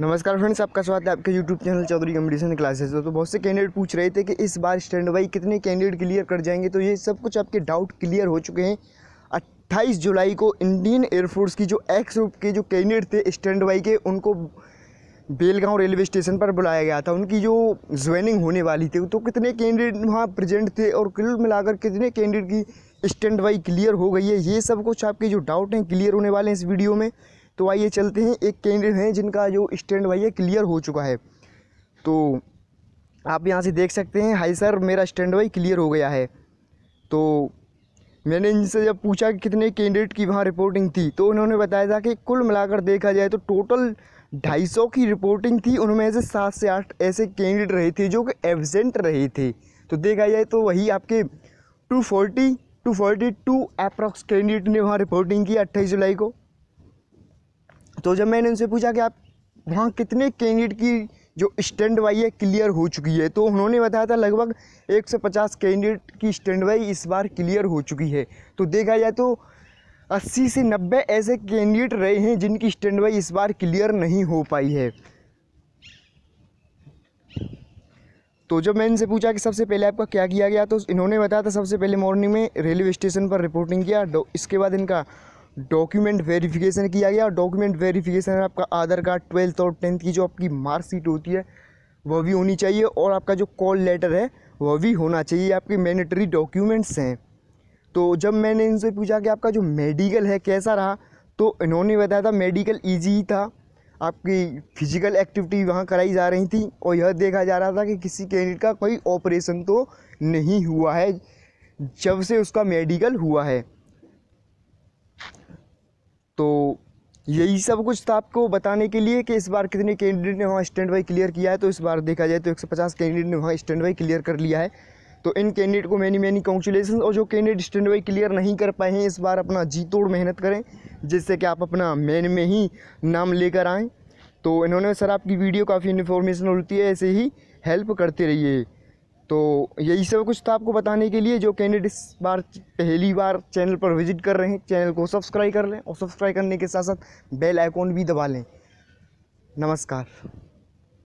नमस्कार फ्रेंड्स आपका स्वागत है आपके YouTube channel Chaudhary competition classes तो बहुत से कैंडिडेट पूछ रहे थे कि इस बार स्टैंड वाई कितने कैंडिडेट क्लियर कर जाएंगे तो ये सब कुछ आपके डाउट क्लियर हो चुके हैं 28 जुलाई को इंडियन एयरफोर्स की जो एक्स रूप के जो कैंडिडेट थे स्टैंड वाई के उनको बेलगांव रेलवे स्टेशन पर बुलाया गया था उनकी जो ज्वाइनिंग होने वाली थी तो कितने कैंडिडेट वहाँ प्रजेंट थे और कुल मिलाकर कितने कैंडिडेट की स्टैंड बाई क्लियर हो गई है ये सब कुछ आपके जो डाउट हैं क्लियर होने वाले हैं इस वीडियो में तो आइए चलते हैं एक कैंडिडेट हैं जिनका जो स्टैंड भाई है क्लियर हो चुका है तो आप यहाँ से देख सकते हैं हाई सर मेरा स्टैंड भाई क्लियर हो गया है तो मैंने इनसे जब पूछा कि कितने कैंडिडेट की वहाँ रिपोर्टिंग थी तो उन्होंने बताया था कि कुल मिलाकर देखा जाए तो टोटल ढाई सौ की रिपोर्टिंग थी उनमें से सात से आठ ऐसे कैंडिडेट रहे थे जो कि एबसेंट रहे थे तो देखा जाए तो वही आपके two forty two forty two approx candidate ने वहाँ रिपोर्टिंग की अट्ठाईस जुलाई को तो जब मैंने उनसे पूछा कि आप वहाँ कितने कैंडिडेट की जो स्टैंड वाई है क्लियर हो चुकी है तो उन्होंने बताया था लगभग 150 कैंडिडेट की स्टैंड वाई इस बार क्लियर हो चुकी है तो देखा जाए तो 80 से 90 ऐसे कैंडिडेट रहे हैं जिनकी स्टैंड वाई इस बार क्लियर नहीं हो पाई है तो जब मैंने इनसे पूछा कि सबसे पहले आपका क्या किया गया तो इन्होंने बताया था सबसे पहले मॉर्निंग में रेलवे स्टेशन पर रिपोर्टिंग किया इसके बाद इनका डॉक्यूमेंट वेरिफिकेशन किया गया और डॉक्यूमेंट वेरिफिकेशन में आपका आधार कार्ड ट्वेल्थ और टेंथ की जो आपकी मार्कशीट होती है वह भी होनी चाहिए और आपका जो कॉल लेटर है वह भी होना चाहिए आपके मैंडेटरी डॉक्यूमेंट्स हैं तो जब मैंने इनसे पूछा कि आपका जो मेडिकल है कैसा रहा तो इन्होंने बताया था मेडिकल ईजी ही था आपकी फिजिकल एक्टिविटी वहाँ कराई जा रही थी और यह देखा जा रहा था कि किसी कैंडिडेट का कोई ऑपरेशन तो नहीं हुआ है जब से उसका मेडिकल हुआ है तो यही सब कुछ था आपको बताने के लिए कि इस बार कितने कैंडिडेट ने वहाँ स्टैंड बाई क्लियर किया है तो इस बार देखा जाए तो 150 कैंडिडेट ने वहाँ स्टैंड बाई क्लियर कर लिया है तो इन कैंडिडेट को मैनी मैनी कॉन्ग्रेचुलेसन और जो कैंडिडेट स्टैंड बाई क्लियर नहीं कर पाए हैं इस बार अपना जी तोड़ मेहनत करें जिससे कि आप अपना मेन में ही नाम लेकर आएँ तो इन्होंने सर आपकी वीडियो काफ़ी इन्फॉर्मेशन होती है ऐसे ही हेल्प करते रहिए तो यही सब कुछ था आपको बताने के लिए जो कैंडिडेट इस बार पहली बार चैनल पर विजिट कर रहे हैं चैनल को सब्सक्राइब कर लें और सब्सक्राइब करने के साथ साथ बेल आइकॉन भी दबा लें नमस्कार